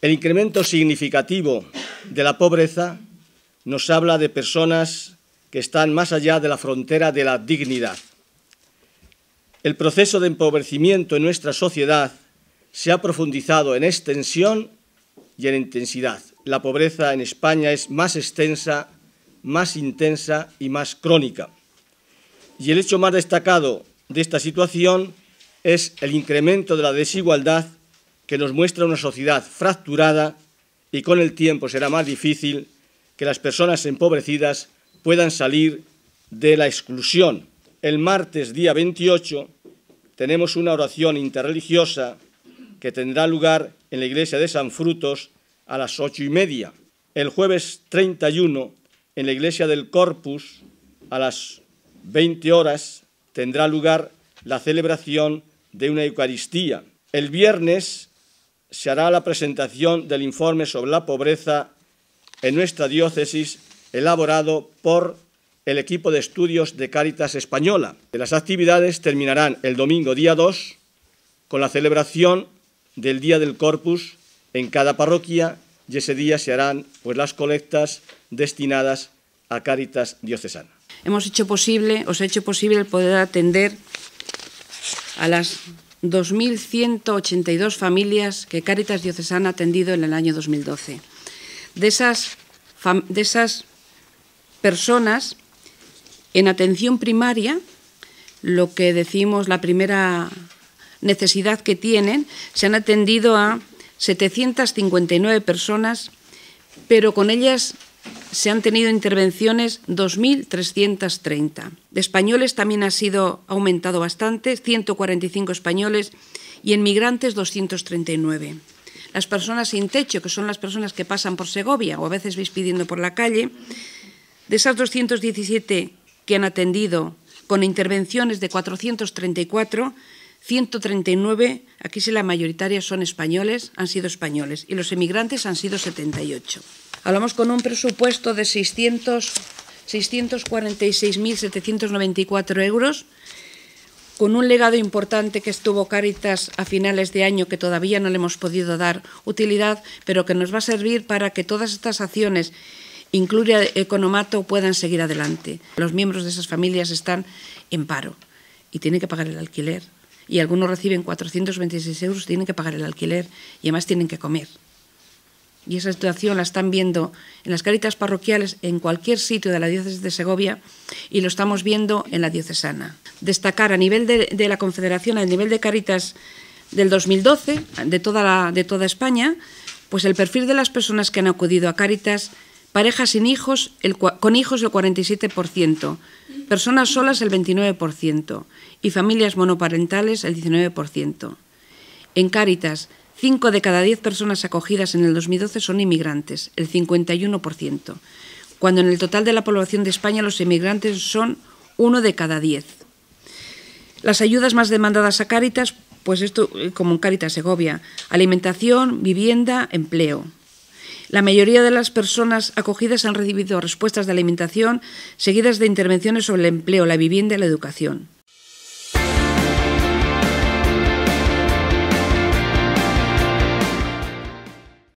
El incremento significativo de la pobreza nos habla de personas que están más allá de la frontera de la dignidad. El proceso de empobrecimiento en nuestra sociedad se ha profundizado en extensión y en intensidad. La pobreza en España es más extensa, más intensa y más crónica. Y el hecho más destacado de esta situación es el incremento de la desigualdad que nos muestra una sociedad fracturada y con el tiempo será más difícil que las personas empobrecidas puedan salir de la exclusión. El martes día 28 tenemos una oración interreligiosa que tendrá lugar en la iglesia de San Frutos a las ocho y media. El jueves 31 en la iglesia del Corpus a las 20 horas tendrá lugar la celebración de una Eucaristía. El viernes se hará la presentación del informe sobre la pobreza en nuestra diócesis elaborado por el equipo de estudios de Cáritas Española. Las actividades terminarán el domingo día 2 con la celebración del Día del Corpus en cada parroquia y ese día se harán pues, las colectas destinadas a Cáritas Diocesana. Hemos hecho posible, os ha hecho posible poder atender a las 2.182 familias que Cáritas Diocesana ha atendido en el año 2012. De esas, de esas personas, en atención primaria, lo que decimos la primera necesidad que tienen, se han atendido a 759 personas, pero con ellas se han tenido intervenciones 2.330. De españoles también ha sido aumentado bastante, 145 españoles y en migrantes 239. Las personas sin techo, que son las personas que pasan por Segovia o a veces veis pidiendo por la calle, de esas 217 que han atendido con intervenciones de 434, 139, aquí si la mayoritaria son españoles, han sido españoles y los emigrantes han sido 78. Hablamos con un presupuesto de 646.794 euros, con un legado importante que estuvo Cáritas a finales de año que todavía no le hemos podido dar utilidad, pero que nos va a servir para que todas estas acciones incluye Economato, puedan seguir adelante. Los miembros de esas familias están en paro y tienen que pagar el alquiler. Y algunos reciben 426 euros, tienen que pagar el alquiler y además tienen que comer y esa situación la están viendo en las caritas parroquiales en cualquier sitio de la diócesis de Segovia y lo estamos viendo en la diocesana. Destacar a nivel de, la Confederación, a nivel de caritas del 2012, de toda, de toda España, pues el perfil de las personas que han acudido a caritas, parejas sin hijos, con hijos el 47%, personas solas el 29% y familias monoparentales el 19%. En Caritas Cinco de cada diez personas acogidas en el 2012 son inmigrantes, el 51%, cuando en el total de la población de España los inmigrantes son uno de cada diez. Las ayudas más demandadas a Cáritas, pues esto eh, como en Cáritas Segovia, alimentación, vivienda, empleo. La mayoría de las personas acogidas han recibido respuestas de alimentación seguidas de intervenciones sobre el empleo, la vivienda y la educación.